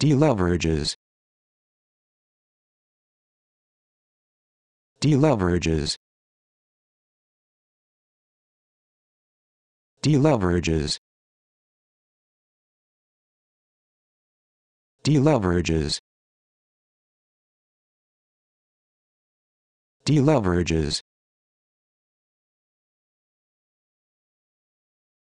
deleverages deleverages deleverages deleverages deleverages